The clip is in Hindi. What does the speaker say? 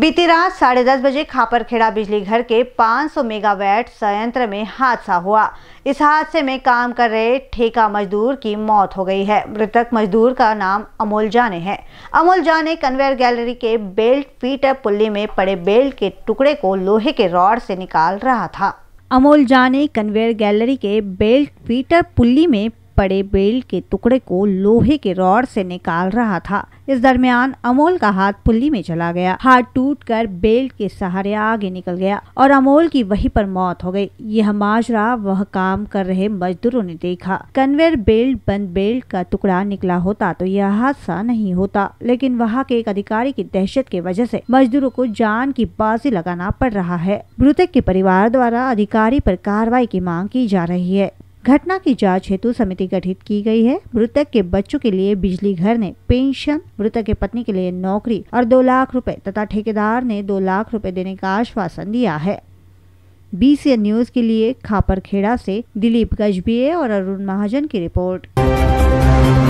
बीती रात साढ़े दस बजे खापरखेड़ा बिजली घर के 500 मेगावाट संयंत्र में हादसा हुआ इस हादसे में काम कर रहे ठेका मजदूर की मौत हो गई है मृतक मजदूर का नाम अमोल जाने है अमोल जाने कन्वेयर गैलरी के बेल्ट पीटर पुल्ली में पड़े बेल्ट के टुकड़े को लोहे के रॉड से निकाल रहा था अमोल जाने कन्वेयर गैलरी के बेल्ट पीटर पुल्ली में पड़े बेल के टुकड़े को लोहे के रॉड से निकाल रहा था इस दरमियान अमोल का हाथ पुल्ली में चला गया हाथ टूटकर बेल्ट के सहारे आगे निकल गया और अमोल की वहीं पर मौत हो गई यह माजरा वह काम कर रहे मजदूरों ने देखा कन्वेयर बेल्ट बंद बेल्ट का टुकड़ा निकला होता तो यह हादसा नहीं होता लेकिन वहाँ के एक अधिकारी की दहशत की वजह से मजदूरों को जान की बाजी लगाना पड़ रहा है मृतक के परिवार द्वारा अधिकारी पर कार्रवाई की मांग की जा रही है घटना की जांच हेतु समिति गठित की गई है मृतक के बच्चों के लिए बिजली घर ने पेंशन मृतक के पत्नी के लिए नौकरी और दो लाख रुपए तथा ठेकेदार ने दो लाख रुपए देने का आश्वासन दिया है बी न्यूज के लिए खापरखेड़ा से दिलीप गजबीए और अरुण महाजन की रिपोर्ट